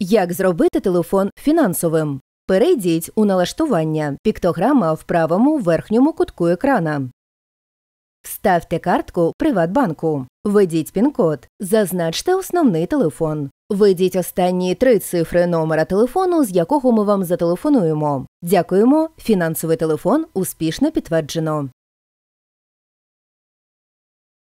Як зробити телефон фінансовим? Перейдіть у налаштування. Піктограма в правому верхньому кутку екрана. Вставте картку Приватбанку. Введіть пін-код. Зазначте основний телефон. Введіть останні три цифри номера телефону, з якого ми вам зателефонуємо. Дякуємо. Фінансовий телефон успішно підтверджено.